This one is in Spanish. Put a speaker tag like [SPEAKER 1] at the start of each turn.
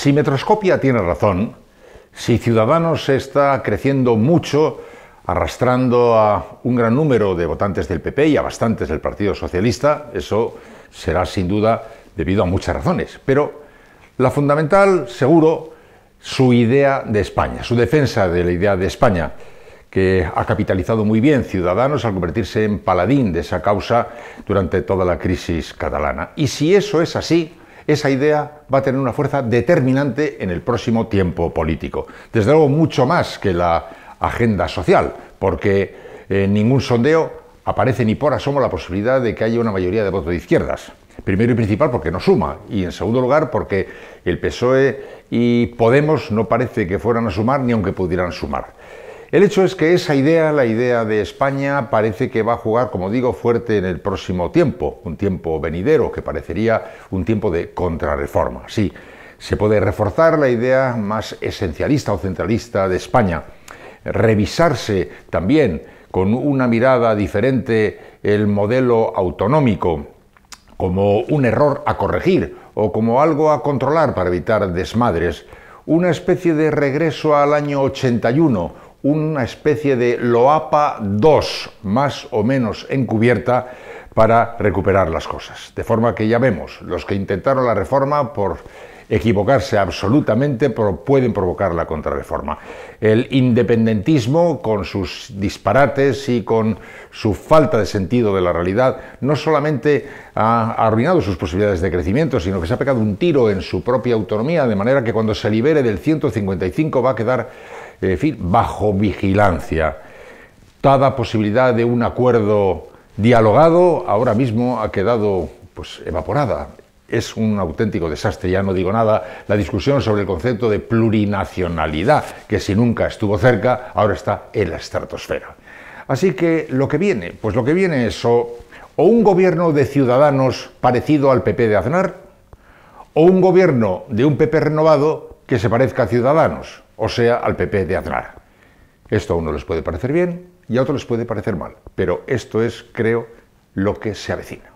[SPEAKER 1] Si Metroscopia tiene razón, si Ciudadanos está creciendo mucho, arrastrando a un gran número de votantes del PP y a bastantes del Partido Socialista, eso será sin duda debido a muchas razones. Pero la fundamental, seguro, su idea de España, su defensa de la idea de España, que ha capitalizado muy bien Ciudadanos al convertirse en paladín de esa causa durante toda la crisis catalana. Y si eso es así, esa idea va a tener una fuerza determinante en el próximo tiempo político. Desde luego mucho más que la agenda social, porque en eh, ningún sondeo aparece ni por asomo la posibilidad de que haya una mayoría de votos de izquierdas. Primero y principal porque no suma y en segundo lugar porque el PSOE y Podemos no parece que fueran a sumar ni aunque pudieran sumar. El hecho es que esa idea, la idea de España, parece que va a jugar, como digo, fuerte en el próximo tiempo, un tiempo venidero que parecería un tiempo de contrarreforma. Sí, se puede reforzar la idea más esencialista o centralista de España, revisarse también con una mirada diferente el modelo autonómico como un error a corregir o como algo a controlar para evitar desmadres, una especie de regreso al año 81, una especie de Loapa 2, más o menos encubierta, para recuperar las cosas. De forma que ya vemos, los que intentaron la reforma por equivocarse absolutamente pero pueden provocar la contrarreforma. El independentismo, con sus disparates y con su falta de sentido de la realidad, no solamente ha arruinado sus posibilidades de crecimiento, sino que se ha pegado un tiro en su propia autonomía, de manera que cuando se libere del 155 va a quedar en fin, bajo vigilancia. Toda posibilidad de un acuerdo dialogado ahora mismo ha quedado pues, evaporada. Es un auténtico desastre, ya no digo nada, la discusión sobre el concepto de plurinacionalidad, que si nunca estuvo cerca, ahora está en la estratosfera. Así que lo que viene, pues lo que viene es o un gobierno de ciudadanos parecido al PP de Aznar, o un gobierno de un PP renovado que se parezca a Ciudadanos o sea, al PP de atrás. Esto a uno les puede parecer bien y a otro les puede parecer mal, pero esto es, creo, lo que se avecina.